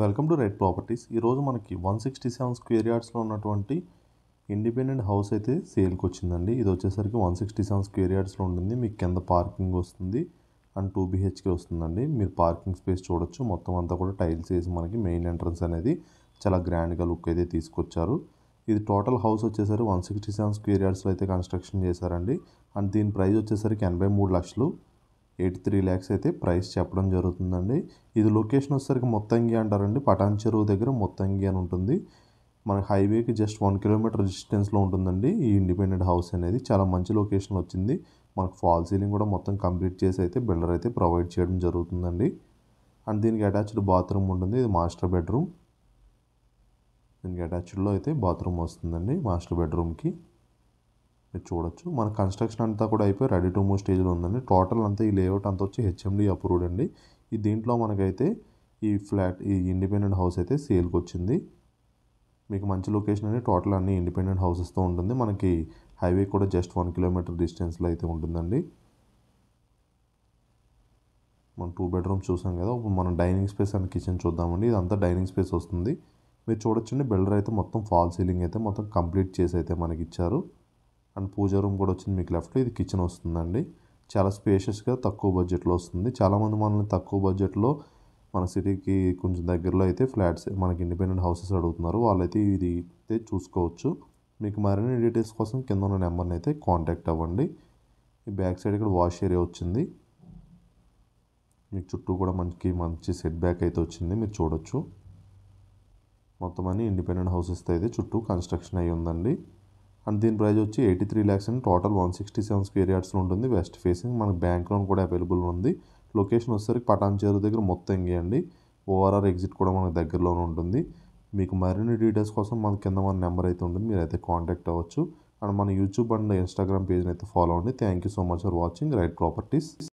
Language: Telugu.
వెల్కమ్ టు రైట్ ప్రాపర్టీస్ ఈరోజు మనకి వన్ సిక్స్టీ సెవెన్ స్క్వేర్ యార్డ్స్లో ఉన్నటువంటి ఇండిపెండెంట్ హౌస్ అయితే సేల్కి వచ్చిందండి ఇది వచ్చేసరికి వన్ సిక్స్టీ సెవెన్ స్క్వేర్ యార్డ్స్లో ఉంటుంది మీకు కింద పార్కింగ్ వస్తుంది అండ్ టూ బీహెచ్కే వస్తుందండి మీరు పార్కింగ్ స్పేస్ చూడొచ్చు మొత్తం అంతా కూడా టైల్స్ వేసి మనకి మెయిన్ ఎంట్రన్స్ అనేది చాలా గ్రాండ్గా లుక్ అయితే తీసుకొచ్చారు ఇది టోటల్ హౌస్ వచ్చేసరికి వన్ సిక్స్టీ సెవెన్ స్క్వేర్ యార్డ్స్లో అయితే కన్స్ట్రక్షన్ చేశారండి అండ్ దీని ప్రైస్ వచ్చేసరికి ఎనభై మూడు లక్షలు ఎయిటీ త్రీ ల్యాక్స్ అయితే ప్రైస్ చెప్పడం జరుగుతుందండి ఇది లొకేషన్ వచ్చేసరికి మొత్తంగి అంటారండి పటాన్ చెరువు దగ్గర మొత్తంగి అని ఉంటుంది మన హైవేకి జస్ట్ వన్ కిలోమీటర్ డిస్టెన్స్లో ఉంటుందండి ఈ ఇండిపెండెంట్ హౌస్ అనేది చాలా మంచి లొకేషన్ వచ్చింది మనకు ఫాల్ సీలింగ్ కూడా మొత్తం కంప్లీట్ చేసి అయితే బిల్డర్ అయితే ప్రొవైడ్ చేయడం జరుగుతుందండి అండ్ దీనికి అటాచ్డ్ బాత్రూమ్ ఉంటుంది ఇది మాస్టర్ బెడ్రూమ్ దీనికి అటాచ్డ్లో అయితే బాత్రూమ్ వస్తుందండి మాస్టర్ బెడ్రూమ్కి మీరు చూడొచ్చు మన కన్స్ట్రక్షన్ అంతా కూడా అయిపోయి రెడీ టు మూవ్ స్టేజ్లో ఉందండి టోటల్ అంతా ఈ లేఅవుట్ అంతా వచ్చి హెచ్ఎండి అప్రూవ్డ్ అండి ఈ దీంట్లో మనకైతే ఈ ఫ్లాట్ ఈ ఇండిపెండెంట్ హౌస్ అయితే సేల్కి వచ్చింది మీకు మంచి లొకేషన్ అనేది టోటల్ అన్ని ఇండిపెండెంట్ హౌసెస్తో ఉంటుంది మనకి హైవే కూడా జస్ట్ వన్ కిలోమీటర్ డిస్టెన్స్లో అయితే ఉంటుందండి మనం టూ బెడ్రూమ్స్ చూసాం కదా ఇప్పుడు మనం డైనింగ్ స్పేస్ అండ్ కిచెన్ చూద్దామండి ఇదంతా డైనింగ్ స్పేస్ వస్తుంది మీరు చూడొచ్చండి బిల్డర్ అయితే మొత్తం ఫాల్ సీలింగ్ అయితే మొత్తం కంప్లీట్ చేసి అయితే మనకి ఇచ్చారు అండ్ పూజ రూమ్ కూడా వచ్చింది మీకు లెఫ్ట్ ఇది కిచెన్ వస్తుందండి చాలా స్పేషియస్గా తక్కువ బడ్జెట్లో వస్తుంది చాలామంది మనల్ని తక్కువ బడ్జెట్లో మన సిటీకి కొంచెం దగ్గరలో అయితే ఫ్లాట్స్ మనకి ఇండిపెండెంట్ హౌసెస్ అడుగుతున్నారు వాళ్ళైతే ఇది అయితే చూసుకోవచ్చు మీకు మరిన్ని డీటెయిల్స్ కోసం కింద ఉన్న నెంబర్ని అయితే కాంటాక్ట్ అవ్వండి ఈ బ్యాక్ సైడ్ ఇక్కడ వాష్ ఏరియా వచ్చింది మీకు చుట్టూ కూడా మనకి మంచి సెట్ బ్యాక్ అయితే వచ్చింది మీరు చూడొచ్చు మొత్తం అన్ని ఇండిపెండెంట్ హౌసెస్ అయితే చుట్టూ కన్స్ట్రక్షన్ అయి ఉందండి అండ్ దీని ప్రైస్ వచ్చి eighty three lakhs and total one sixty seven square యార్డ్స్లో ఉంటుంది వెస్ట్ ఫేసింగ్ మనకు బ్యాంక్ లోన్ కూడా అవైలబుల్ ఉంది లొకేషన్ వచ్చేసరికి పటాన్ చేరు దగ్గర మొత్తం ఎంగేయండి ఓఆర్ఆర్ ఎగ్జిట్ కూడా మనకు దగ్గరలోనే ఉంటుంది మీకు మరిన్ని డీటెయిల్స్ కోసం మన కింద మన నెంబర్ అయితే ఉంటుంది మీరు అయితే కాంటాక్ట్ అవ్వచ్చు అండ్ మన యూట్యూబ్ అండ్ ఇన్స్టాగ్రామ్ పేజ్ని అయితే ఫాలో అవ్వండి thank you so much for watching right properties